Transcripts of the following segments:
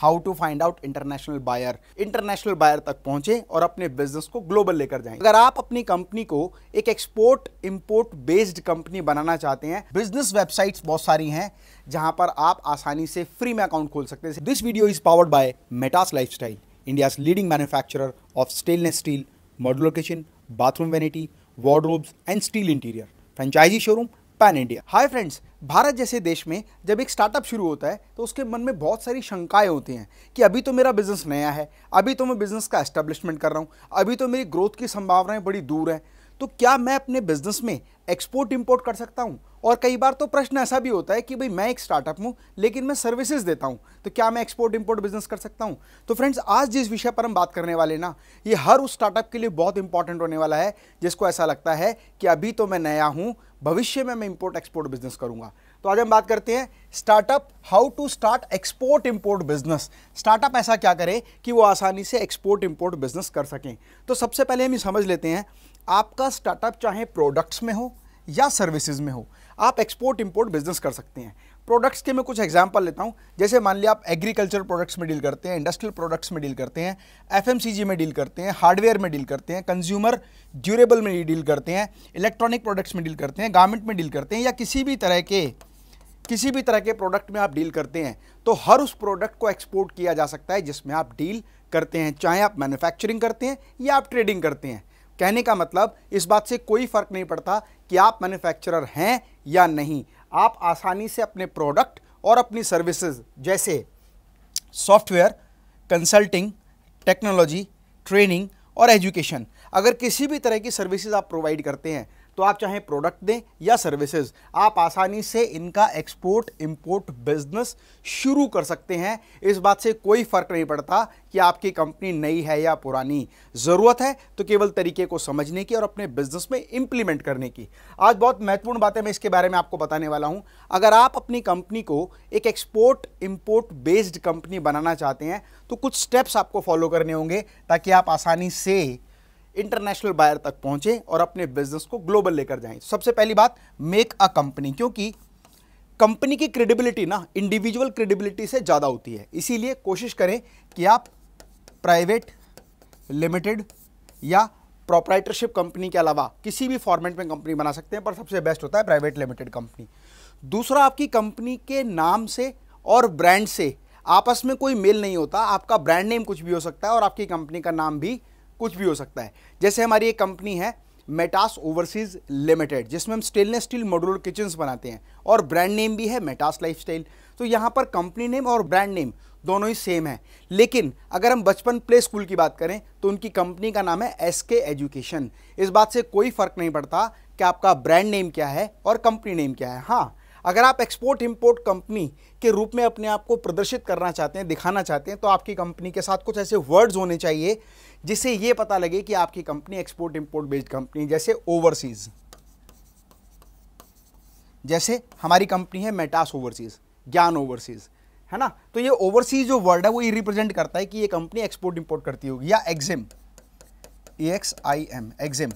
how to find out international buyer international buyer तक पहुंचे और अपने बिजनेस को ग्लोबल लेकर जाएं अगर आप अपनी कंपनी को एक एक्सपोर्ट इंपोर्ट बेस्ड कंपनी बनाना चाहते हैं बिजनेस वेबसाइट्स बहुत सारी हैं जहां पर आप आसानी से फ्री में अकाउंट खोल सकते हैं this video is powered by Metas style India leading manufacture of stainless steel modular kitchen bathroom vanity wardrobes and steel interior franchisee showroom pan India hi friends Bharat जैसे देश में जब एक स्टार्टअप शुरू होता है तो उसके मन में बहुत सारी शंकाएं होती हैं कि अभी तो मेरा बिजनेस नया है अभी तो मैं बिजनेस का एस्टेब्लिशमेंट कर रहा हूँ अभी तो मेरी ग्रोथ की संभावनाएं बड़ी दूर हैं तो क्या मैं अपने बिजनेस में एक्सपोर्ट इंपोर्ट कर सकता हूँ और कई बार तो प्रश्न ऐसा भी होता है कि भाई मैं एक स्टार्टअप हूँ लेकिन मैं सर्विसेज देता हूँ तो क्या मैं एक्सपोर्ट इंपोर्ट बिजनेस कर सकता हूँ तो फ्रेंड्स आज जिस विषय पर हम बात करने वाले ना ये हर उस स्टार्टअप के लिए बहुत इंपॉर्टेंट होने वाला है जिसको ऐसा लगता है कि अभी तो मैं नया हूँ भविष्य में मैं इंपोर्ट एक्सपोर्ट बिजनेस करूँगा तो आज हम बात करते हैं startup how to start export import business startup ऐसा क्या करे कि वो आसानी से एक्सपोर्ट इंपोर्ट बिजनेस कर सकें तो सबसे पहले हम ये समझ लेते हैं आपका स्टार्टअप चाहे प्रोडक्ट्स में हो या सर्विसेज में हो आप एक्सपोर्ट इंपोर्ट बिजनेस कर सकते हैं प्रोडक्ट्स के मैं कुछ एग्जांपल लेता हूँ जैसे मान लिया आप एग्रीकल्चर प्रोडक्ट्स में डील करते हैं इंडस्ट्रियल प्रोडक्ट्स में डील करते हैं एफएमसीजी में डील करते हैं हार्डवेयर में डील करते हैं कंज्यूमर ड्यूरेबल में डील करते हैं इलेक्ट्रॉनिक प्रोडक्ट्स में डील करते हैं गारमेंट में डील करते हैं या किसी भी तरह के किसी भी तरह के प्रोडक्ट में आप डील करते हैं तो हर उस प्रोडक्ट को एक्सपोर्ट किया जा सकता है जिसमें आप डील करते हैं चाहे आप मैन्युफैक्चरिंग करते हैं या आप ट्रेडिंग करते हैं कहने का मतलब इस बात से कोई फ़र्क नहीं पड़ता कि आप मैन्युफैक्चरर हैं या नहीं आप आसानी से अपने प्रोडक्ट और अपनी सर्विसेज जैसे सॉफ्टवेयर कंसल्टिंग टेक्नोलॉजी ट्रेनिंग और एजुकेशन अगर किसी भी तरह की सर्विसेज आप प्रोवाइड करते हैं तो आप चाहे प्रोडक्ट दें या सर्विसेज आप आसानी से इनका एक्सपोर्ट इंपोर्ट बिजनेस शुरू कर सकते हैं इस बात से कोई फ़र्क नहीं पड़ता कि आपकी कंपनी नई है या पुरानी ज़रूरत है तो केवल तरीके को समझने की और अपने बिजनेस में इम्प्लीमेंट करने की आज बहुत महत्वपूर्ण बातें मैं इसके बारे में आपको बताने वाला हूँ अगर आप अपनी कंपनी को एक एक्सपोर्ट इम्पोर्ट बेस्ड कंपनी बनाना चाहते हैं तो कुछ स्टेप्स आपको फॉलो करने होंगे ताकि आप आसानी से इंटरनेशनल बायर तक पहुंचे और अपने बिजनेस को ग्लोबल लेकर जाएं सबसे पहली बात मेक अ कंपनी क्योंकि कंपनी की क्रेडिबिलिटी ना इंडिविजुअल क्रेडिबिलिटी से ज़्यादा होती है इसीलिए कोशिश करें कि आप प्राइवेट लिमिटेड या प्रोपराइटरशिप कंपनी के अलावा किसी भी फॉर्मेट में कंपनी बना सकते हैं पर सबसे बेस्ट होता है प्राइवेट लिमिटेड कंपनी दूसरा आपकी कंपनी के नाम से और ब्रांड से आपस में कोई मेल नहीं होता आपका ब्रांड नेम कुछ भी हो सकता है और आपकी कंपनी का नाम भी कुछ भी हो सकता है जैसे हमारी एक कंपनी है मेटास ओवरसीज लिमिटेड जिसमें हम स्टेनलेस स्टील मॉड्यूलर किचन्स बनाते हैं और ब्रांड नेम भी है मेटास लाइफस्टाइल तो यहाँ पर कंपनी नेम और ब्रांड नेम दोनों ही सेम है लेकिन अगर हम बचपन प्ले स्कूल की बात करें तो उनकी कंपनी का नाम है एस के एजुकेशन इस बात से कोई फर्क नहीं पड़ता कि आपका ब्रांड नेम क्या है और कंपनी नेम क्या है हाँ अगर आप एक्सपोर्ट इंपोर्ट कंपनी के रूप में अपने आप को प्रदर्शित करना चाहते हैं दिखाना चाहते हैं तो आपकी कंपनी के साथ कुछ ऐसे वर्ड्स होने चाहिए जिससे ये पता लगे कि आपकी company export import based company जैसे ओवरसीज जैसे हमारी कंपनी है मेटास ओवरसीज ज्ञान ओवरसीज है ना तो ये ओवरसीज जो वर्ड है वो ये रिप्रेजेंट करता है कि ये कंपनी एक्सपोर्ट इंपोर्ट करती होगी या EXIM X I M EXIM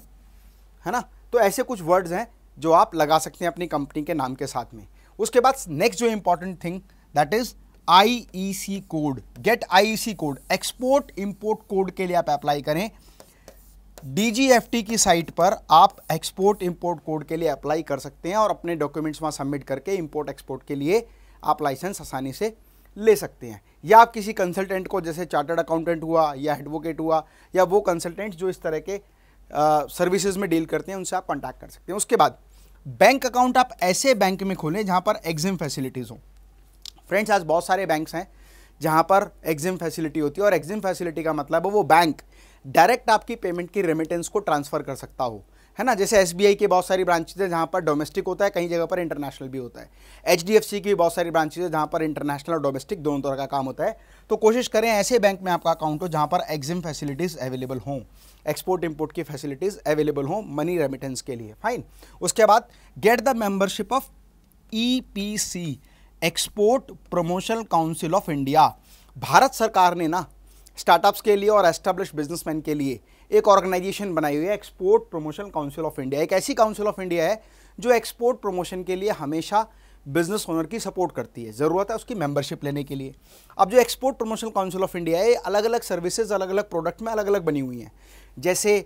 है ना तो ऐसे कुछ वर्ड्स हैं जो आप लगा सकते हैं अपनी कंपनी के नाम के साथ में उसके बाद नेक्स्ट जो important thing that is IEC code get IEC code export import code के लिए आप अप्लाई करें डीजीएफटी की साइट पर आप एक्सपोर्ट इंपोर्ट कोड के लिए अप्लाई कर सकते हैं और अपने डॉक्यूमेंट्स वहाँ सबमिट करके इंपोर्ट एक्सपोर्ट के लिए आप लाइसेंस आसानी से ले सकते हैं या आप किसी कंसल्टेंट को जैसे चार्टर्ड अकाउंटेंट हुआ या एडवोकेट हुआ या वो कंसल्टेंट जो इस तरह के सर्विसेज में डील करते हैं उनसे आप कॉन्टैक्ट कर सकते हैं उसके बाद बैंक अकाउंट आप ऐसे बैंक में खोलें जहां पर एग्जिम फैसिलिटीज़ हो फ्रेंड्स आज बहुत सारे बैंक्स हैं जहां पर एग्जिम फैसिलिटी होती है और एग्जिम फैसिलिटी का मतलब है वो बैंक डायरेक्ट आपकी पेमेंट की रेमिटेंस को ट्रांसफ़र कर सकता हो है ना जैसे एस के बहुत सारी ब्रांचेज है जहाँ पर डोमेस्टिक होता है कहीं जगह पर इंटरनेशनल भी होता है एच की भी बहुत सारी ब्रांचेज है जहाँ पर इंटरनेशनल और डोमेस्टिक दोनों तरह का काम होता है तो कोशिश करें ऐसे बैंक में आपका अकाउंट हो जहाँ पर एग्जिम फैसिलिटीज़ अवेलेबल हों एक्सपोर्ट इम्पोर्ट की फैसिलिटीज़ अवेलेबल हों मनी रेमिटेंस के लिए फाइन उसके बाद get the membership of E P C export promotion council of India Bharat सरकार ने ना स्टार्टअप्स के लिए और एस्टेब्लिश बिजनेसमैन के लिए एक ऑर्गेनाइजेशन बनाई हुई है export promotion council of India एक ऐसी काउंसिल ऑफ इंडिया है जो एक्सपोर्ट प्रमोशन के लिए हमेशा बिजनेस ओनर की सपोर्ट करती है ज़रूरत है उसकी मेंबरशिप लेने के लिए अब जो export promotion council of India है अलग अलग सर्विसेज अलग अलग प्रोडक्ट में अलग अलग बनी हुई हैं जैसे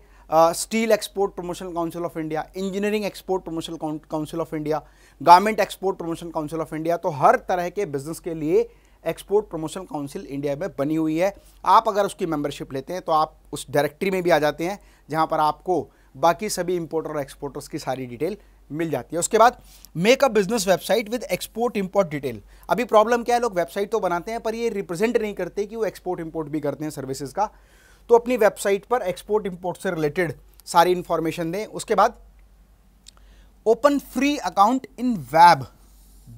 steel export promotion council of India engineering export promotion council of India garment export promotion council of India तो हर तरह के बिजनेस के लिए एक्सपोर्ट प्रमोशन काउंसिल इंडिया में बनी हुई है आप अगर उसकी मेंबरशिप लेते हैं तो आप उस डायरेक्टरी में भी आ जाते हैं जहां पर आपको बाकी सभी इंपोर्टर और एक्सपोर्टर्स की सारी डिटेल मिल जाती है उसके बाद make a business website with export import detail अभी प्रॉब्लम क्या है लोग वेबसाइट तो बनाते हैं पर ये रिप्रेजेंट नहीं करते कि वो एक्सपोर्ट इंपोर्ट भी करते हैं सर्विसेज का तो अपनी वेबसाइट पर एक्सपोर्ट इंपोर्ट से रिलेटेड सारी इंफॉर्मेशन दें उसके बाद open free account in web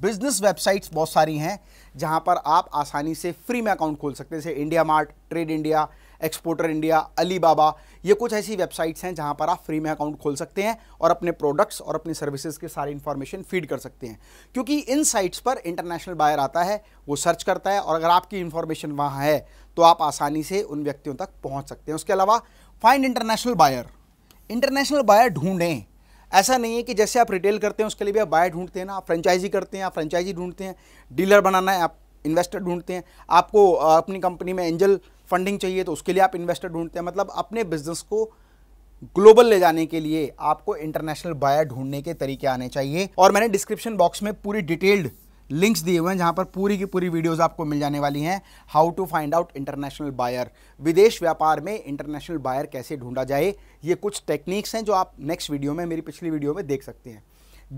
business websites बहुत सारी हैं जहाँ पर आप आसानी से फ्री में अकाउंट खोल सकते हैं जैसे India mart trade India exporter India Alibaba ये कुछ ऐसी वेबसाइट्स हैं जहाँ पर आप फ्री में अकाउंट खोल सकते हैं और अपने प्रोडक्ट्स और अपनी सर्विसेज के सारे इन्फॉर्मेशन फीड कर सकते हैं क्योंकि इन साइट्स पर इंटरनेशनल बायर आता है वो सर्च करता है और अगर आपकी इन्फॉर्मेशन वहाँ है तो आप आसानी से उन व्यक्तियों तक पहुँच सकते हैं उसके अलावा find international buyer international buyer ढूंढें ऐसा नहीं है कि जैसे आप रिटेल करते हैं उसके लिए भी आप बाय ढूंढते हैं ना आप फ्रेंचाइजी करते हैं आप फ्रेंचाइजी ढूंढते हैं डीलर बनाना है आप इन्वेस्टर ढूंढते हैं आपको अपनी कंपनी में एंजल फंडिंग चाहिए तो उसके लिए आप इन्वेस्टर ढूंढते हैं मतलब अपने बिजनेस को ग्लोबल ले जाने के लिए आपको इंटरनेशनल बायर ढूंढने के तरीके आने चाहिए और मैंने डिस्क्रिप्शन बॉक्स में पूरी डिटेल्ड लिंक्स दिए हुए हैं जहां पर पूरी की पूरी वीडियोस आपको मिल जाने वाली हैं how to find out international buyer विदेश व्यापार में इंटरनेशनल बायर कैसे ढूंढा जाए ये कुछ टेक्निक्स हैं जो आप नेक्स्ट वीडियो में मेरी पिछली वीडियो में देख सकते हैं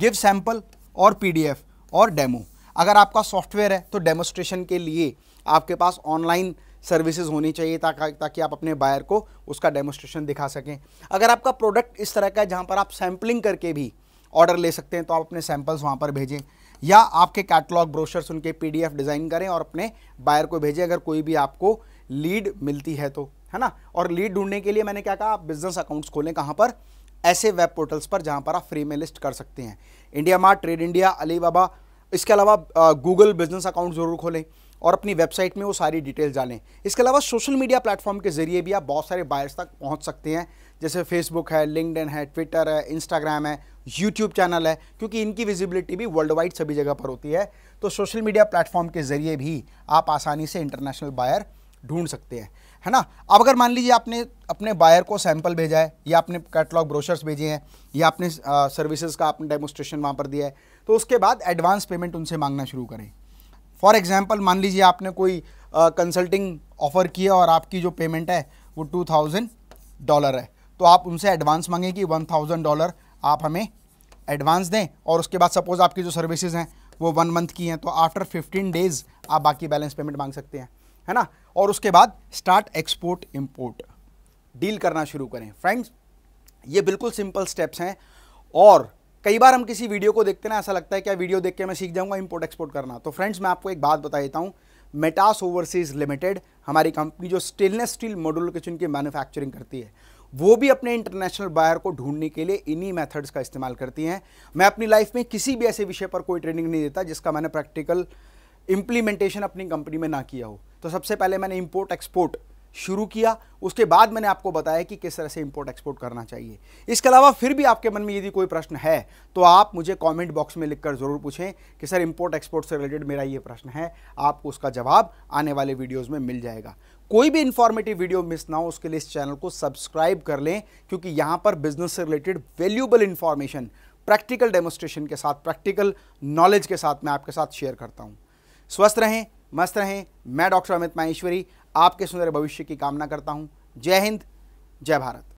गिव सैम्पल और पी और डेमो अगर आपका सॉफ्टवेयर है तो डेमोस्ट्रेशन के लिए आपके पास ऑनलाइन सर्विसेज होनी चाहिए ताकि ताकि आप अपने बायर को उसका डेमोस्ट्रेशन दिखा सकें अगर आपका प्रोडक्ट इस तरह का है जहाँ पर आप सैम्पलिंग करके भी ऑर्डर ले सकते हैं तो आप अपने सैम्पल्स वहाँ पर भेजें या आपके कैटलॉग ब्रोशर्स उनके पीडीएफ डिज़ाइन करें और अपने बायर को भेजें अगर कोई भी आपको लीड मिलती है तो है ना और लीड ढूंढने के लिए मैंने क्या कहा आप बिजनेस अकाउंट्स खोलें कहाँ पर ऐसे वेब पोर्टल्स पर जहाँ पर आप फ्री में लिस्ट कर सकते हैं इंडिया मार्ट ट्रेड इंडिया अली इसके अलावा गूगल बिजनेस अकाउंट ज़रूर खोलें और अपनी वेबसाइट में वो सारी डिटेल डालें इसके अलावा सोशल मीडिया प्लेटफॉर्म के ज़रिए भी आप बहुत सारे बायर्स तक पहुंच सकते हैं जैसे फेसबुक है लिंकड है ट्विटर है इंस्टाग्राम है यूट्यूब चैनल है क्योंकि इनकी विजिबिलिटी भी वर्ल्ड वाइड सभी जगह पर होती है तो सोशल मीडिया प्लेटफॉर्म के ज़रिए भी आप आसानी से इंटरनेशनल बायर ढूंढ सकते हैं है ना अब अगर मान लीजिए आपने अपने बायर को सैंपल भेजा है या आपने कैटलॉग ब्रोशर्स भेजे हैं या आपने सर्विसेज का आपने डेमोस्ट्रेशन वहाँ पर दिया है तो उसके बाद एडवांस पेमेंट उनसे मांगना शुरू करें फॉर एग्ज़ाम्पल मान लीजिए आपने कोई कंसल्टिंग ऑफ़र किया और आपकी जो पेमेंट है वो टू थाउजेंड डॉलर है तो आप उनसे एडवांस मांगें कि वन थाउजेंड डॉलर आप हमें एडवांस दें और उसके बाद सपोज़ आपकी जो सर्विसेज हैं वो वन मंथ की हैं तो आफ्टर फिफ्टीन डेज़ आप बाकी बैलेंस पेमेंट मांग सकते हैं है ना और उसके बाद स्टार्ट एक्सपोर्ट इम्पोर्ट डील करना शुरू करें फ्रेंड्स ये बिल्कुल सिंपल स्टेप्स हैं और कई बार हम किसी वीडियो को देखते ना ऐसा लगता है क्या वीडियो देख के मैं सीख जाऊंगा इंपोर्ट एक्सपोर्ट करना तो फ्रेंड्स मैं आपको एक बात बता देता हूँ मेटास ओवरसीज लिमिटेड हमारी कंपनी जो स्टेनलेस स्टील मॉड्यूल किचन की मैन्युफैक्चरिंग करती है वो भी अपने इंटरनेशनल बायर को ढूंढने के लिए इन्हीं मेथड्स का इस्तेमाल करती हैं मैं अपनी लाइफ में किसी भी ऐसे विषय पर कोई ट्रेनिंग नहीं देता जिसका मैंने प्रैक्टिकल इंप्लीमेंटेशन अपनी कंपनी में ना किया हो तो सबसे पहले मैंने इम्पोर्ट एक्सपोर्ट शुरू किया उसके बाद मैंने आपको बताया कि किस तरह से इंपोर्ट एक्सपोर्ट करना चाहिए इसके अलावा फिर भी आपके मन में यदि कोई प्रश्न है तो आप मुझे कमेंट बॉक्स में लिखकर ज़रूर पूछें कि सर इंपोर्ट एक्सपोर्ट से रिलेटेड मेरा ये प्रश्न है आपको उसका जवाब आने वाले वीडियोज़ में मिल जाएगा कोई भी इन्फॉर्मेटिव वीडियो मिस ना हो उसके लिए इस चैनल को सब्सक्राइब कर लें क्योंकि यहाँ पर बिजनेस से related valuable information practical demonstration के साथ प्रैक्टिकल नॉलेज के साथ मैं आपके साथ शेयर करता हूँ स्वस्थ रहें मस्त रहें मैं डॉक्टर अमित माहेश्वरी आपके सुंदर भविष्य की कामना करता हूँ जय हिंद जय भारत